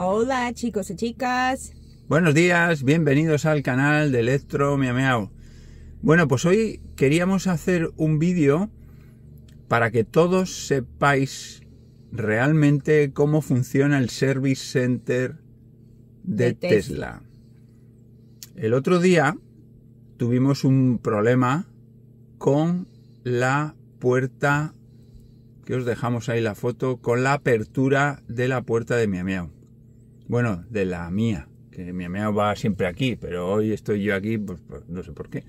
Hola chicos y chicas. Buenos días, bienvenidos al canal de Electro Miameao. Bueno, pues hoy queríamos hacer un vídeo para que todos sepáis realmente cómo funciona el Service Center de, Tesla. El otro día tuvimos un problema con la puerta que os dejamos ahí la foto con la apertura de la puerta de Miamiao. Bueno, de la mía, que mi ameao va siempre aquí, pero hoy estoy yo aquí, pues, pues no sé por qué.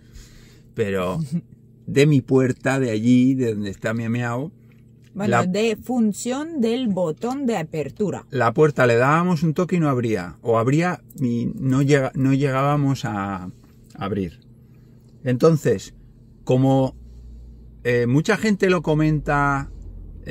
Pero de mi puerta, de allí, de donde está mi ameao, Bueno, la, de función del botón de apertura. La puerta le dábamos un toque y no abría. O abría y no, no llegábamos a abrir. Entonces, como eh, mucha gente lo comenta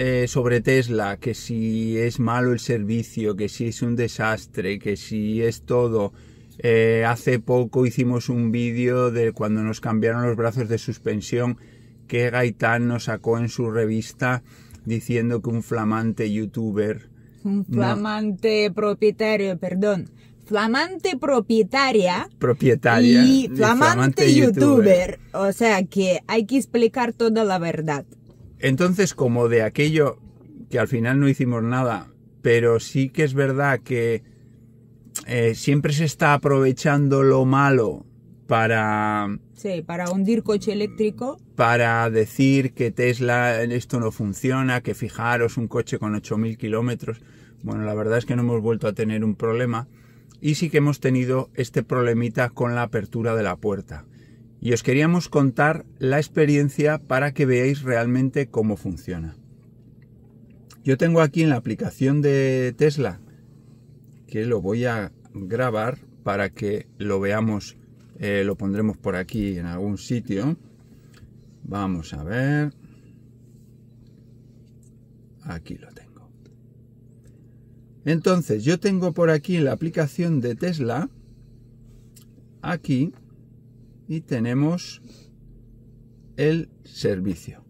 eh, sobre Tesla, que si es malo el servicio, que si es un desastre, que si es todo. Eh, hace poco hicimos un vídeo de cuando nos cambiaron los brazos de suspensión que Gaitán nos sacó en su revista diciendo que un flamante youtuber... Un flamante propietario, perdón. Flamante propietaria. Propietaria. Y flamante, YouTuber. O sea que hay que explicar toda la verdad. Entonces, como de aquello que al final no hicimos nada, pero sí que es verdad que eh, siempre se está aprovechando lo malo para... Sí, para hundir coche eléctrico. Para decir que Tesla esto no funciona, que fijaros un coche con 8.000 kilómetros. Bueno, la verdad es que no hemos vuelto a tener un problema y sí que hemos tenido este problemita con la apertura de la puerta y os queríamos contar la experiencia para que veáis realmente cómo funciona. Yo tengo aquí en la aplicación de Tesla, que lo voy a grabar para que lo veamos, eh, lo pondremos por aquí en algún sitio. Vamos a ver. Aquí lo tengo. Entonces, yo tengo por aquí en la aplicación de Tesla. Aquí y tenemos el servicio.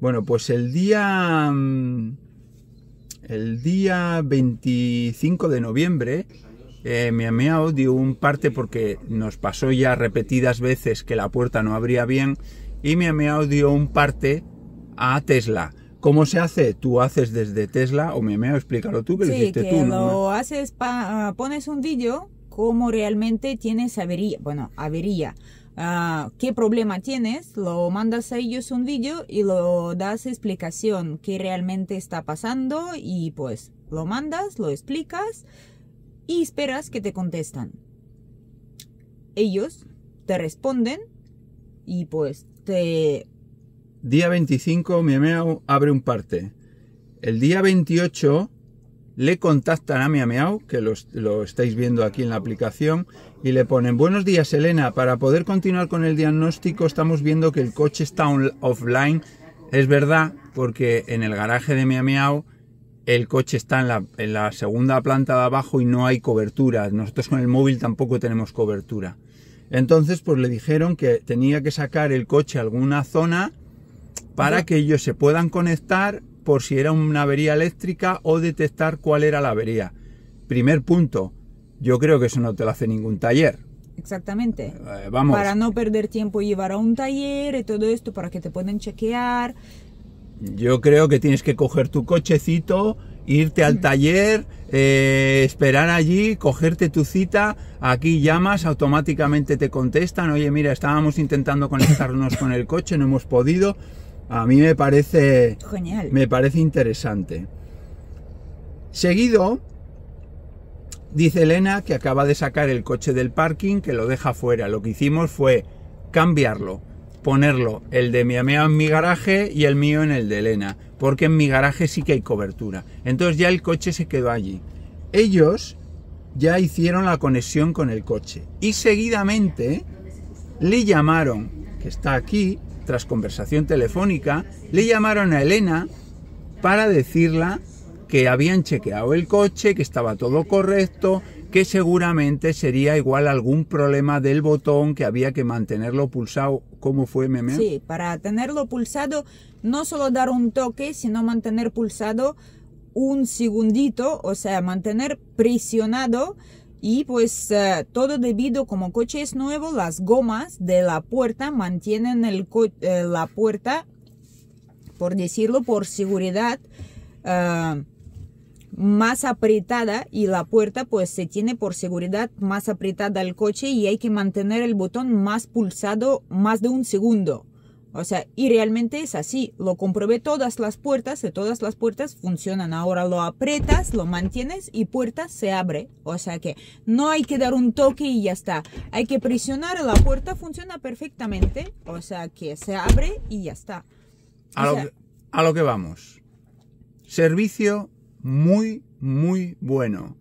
Bueno, pues el día mm, el día 25 de noviembre me eh, mi amigo dio un parte porque nos pasó ya repetidas veces que la puerta no abría bien y me amigo dio un parte a Tesla. ¿Cómo se hace? ¿Tú haces desde Tesla o me ha explícalo tú que lo tú? haces, ah, pones un vídeo cómo realmente tienes avería, bueno, avería qué problema tienes, lo mandas a ellos un vídeo y lo das explicación, qué realmente está pasando y pues lo mandas, lo explicas y esperas que te contestan. Ellos te responden y pues te... Día 25 abre un parte. El día 28 le contactan a Mia que lo, estáis viendo aquí en la aplicación, y le ponen, buenos días Elena, para poder continuar con el diagnóstico estamos viendo que el coche está offline. Es verdad, porque en el garaje de Mia el coche está en la, en la segunda planta de abajo y no hay cobertura. Nosotros con el móvil tampoco tenemos cobertura. Entonces, pues le dijeron que tenía que sacar el coche a alguna zona para que ellos se puedan conectar por si era una avería eléctrica o detectar cuál era la avería. Primer punto, yo creo que eso no te lo hace ningún taller. Exactamente. Eh, vamos. Para no perder tiempo y llevar a un taller y todo esto, para que te puedan chequear. Yo creo que tienes que coger tu cochecito, irte al mm. taller, eh, esperar allí, cogerte tu cita, aquí llamas, automáticamente te contestan, oye mira, estábamos intentando conectarnos con el coche, no hemos podido, a mí me parece. Genial. Me parece interesante. Seguido, dice Elena que acaba de sacar el coche del parking, que lo deja fuera. Lo que hicimos fue cambiarlo, ponerlo, el de mi amiga en mi garaje y el mío en el de Elena, porque en mi garaje sí que hay cobertura. Entonces ya el coche se quedó allí. Ellos ya hicieron la conexión con el coche y seguidamente le llamaron, que está aquí, tras conversación telefónica, le llamaron a Elena para decirla que habían chequeado el coche, que estaba todo correcto, que seguramente sería igual algún problema del botón que había que mantenerlo pulsado. ¿Cómo fue, Meme? Sí, para tenerlo pulsado, no solo dar un toque, sino mantener pulsado un segundito, o sea, mantener presionado y pues eh, todo debido como coche es nuevo, las gomas de la puerta mantienen el eh, la puerta, por decirlo, por seguridad. Eh, más apretada y la puerta pues se tiene por seguridad más apretada al coche y hay que mantener el botón más pulsado más de un segundo o sea, y realmente es así. Lo comprobé todas las puertas, de todas las puertas funcionan. Ahora lo apretas, lo mantienes y puerta se abre. O sea que no hay que dar un toque y ya está. Hay que presionar, la puerta funciona perfectamente. O sea que se abre y ya está. A, lo, que, vamos. Servicio muy, muy bueno.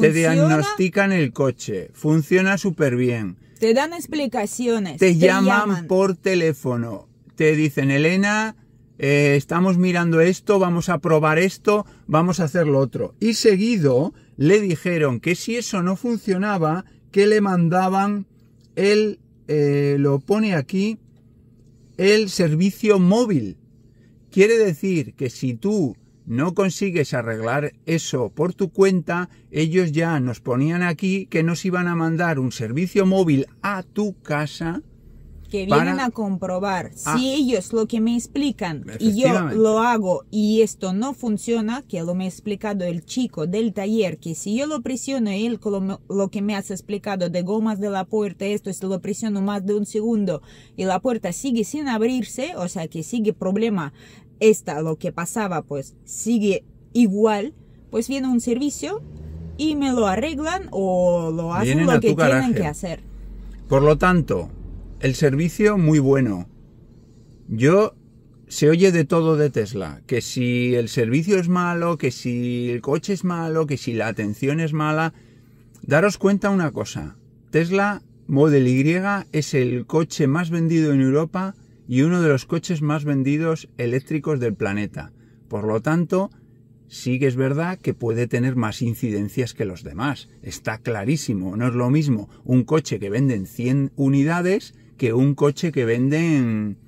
Te diagnostican el coche, funciona súper bien te dan explicaciones. Te, llaman, por teléfono. Te dicen, Elena, eh, estamos mirando esto, vamos a probar esto, vamos a hacer lo otro. Y seguido le dijeron que si eso no funcionaba, que le mandaban el, eh, lo pone aquí, el servicio móvil. Quiere decir que si tú no consigues arreglar eso por tu cuenta, ellos ya nos ponían aquí que nos iban a mandar un servicio móvil a tu casa. Que vienen a comprobar ah. si ellos lo que me explican y yo lo hago y esto no funciona, que lo me ha explicado el chico del taller, que si yo lo presiono él él lo que me has explicado de gomas de la puerta, esto si lo presiono más de un segundo y la puerta sigue sin abrirse, o sea que sigue problema esta, lo que pasaba, pues sigue igual, pues viene un servicio y me lo arreglan o lo hacen lo que tienen que hacer. Por lo tanto, el servicio muy bueno. Yo se oye de todo de Tesla, que si el servicio es malo, que si el coche es malo, que si la atención es mala, daros cuenta una cosa. Tesla Model Y es el coche más vendido en Europa y uno de los coches más vendidos eléctricos del planeta. Por lo tanto, sí que es verdad que puede tener más incidencias que los demás. Está clarísimo, no es lo mismo un coche que venden 100 unidades que un coche que venden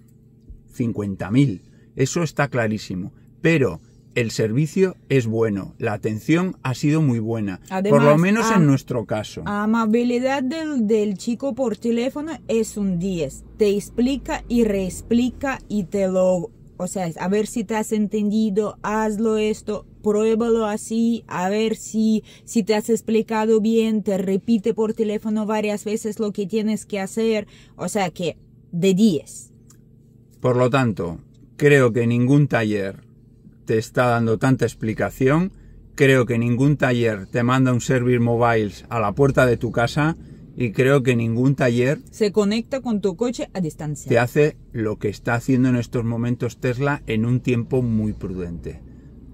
50.000. Eso está clarísimo. Pero el servicio es bueno, la atención ha sido muy buena, por lo menos en nuestro caso. La amabilidad del, chico por teléfono es un 10, te explica y reexplica y te lo... O sea, a ver si te has entendido, hazlo esto, pruébalo así, a ver si, si te has explicado bien, te repite por teléfono varias veces lo que tienes que hacer. O sea que, de 10. Por lo tanto, creo que ningún taller está dando tanta explicación. Creo que ningún taller te manda un Service Mobiles a la puerta de tu casa y creo que ningún taller se conecta con tu coche a distancia. Te hace lo que está haciendo en estos momentos Tesla en un tiempo muy prudente.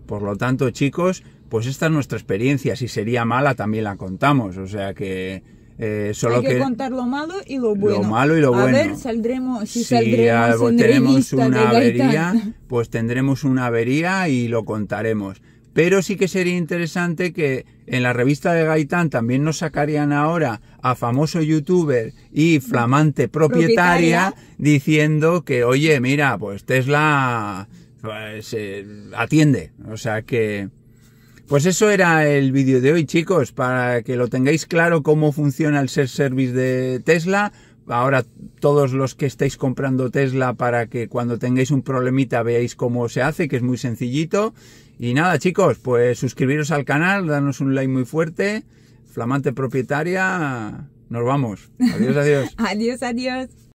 Por lo tanto, chicos, pues esta es nuestra experiencia. Si sería mala, también la contamos. O sea que eh, solo Hay que, contar lo malo y lo bueno. Lo malo y lo bueno. A ver, saldremos, si, saldremos Si tenemos una avería, pues tendremos una avería y lo contaremos. Pero sí que sería interesante que en la revista de Gaitán también nos sacarían ahora a famoso youtuber y flamante propietaria, diciendo que, oye, mira, pues Tesla eh, se. atiende. O sea que pues eso era el vídeo de hoy, chicos, para que lo tengáis claro cómo funciona el Ser service de Tesla. Ahora todos los que estáis comprando Tesla para que cuando tengáis un problemita veáis cómo se hace, que es muy sencillito. Y nada, chicos, pues suscribiros al canal, danos un like muy fuerte. Flamante propietaria, nos vamos. Adiós, adiós. adiós, adiós.